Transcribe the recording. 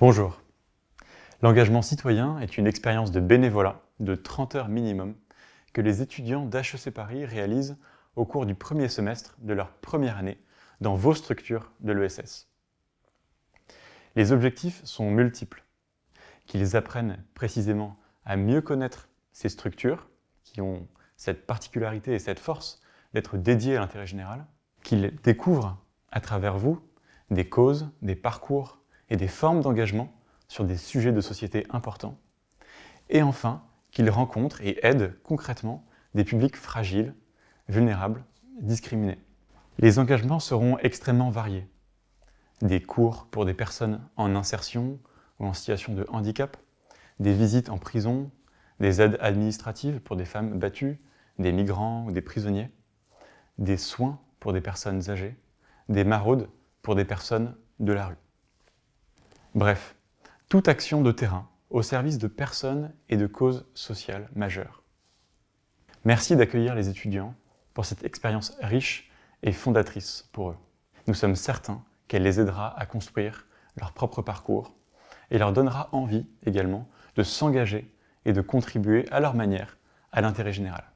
Bonjour. L'engagement citoyen est une expérience de bénévolat de 30 heures minimum que les étudiants d'HEC Paris réalisent au cours du premier semestre de leur première année dans vos structures de l'ESS. Les objectifs sont multiples. Qu'ils apprennent précisément à mieux connaître ces structures qui ont cette particularité et cette force d'être dédiées à l'intérêt général, qu'ils découvrent à travers vous des causes, des parcours, et des formes d'engagement sur des sujets de société importants. Et enfin, qu'ils rencontrent et aident concrètement des publics fragiles, vulnérables, discriminés. Les engagements seront extrêmement variés. Des cours pour des personnes en insertion ou en situation de handicap, des visites en prison, des aides administratives pour des femmes battues, des migrants ou des prisonniers, des soins pour des personnes âgées, des maraudes pour des personnes de la rue. Bref, toute action de terrain au service de personnes et de causes sociales majeures. Merci d'accueillir les étudiants pour cette expérience riche et fondatrice pour eux. Nous sommes certains qu'elle les aidera à construire leur propre parcours et leur donnera envie également de s'engager et de contribuer à leur manière à l'intérêt général.